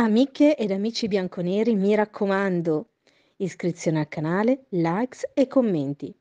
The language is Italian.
Amiche ed amici bianconeri, mi raccomando, iscrizione al canale, likes e commenti.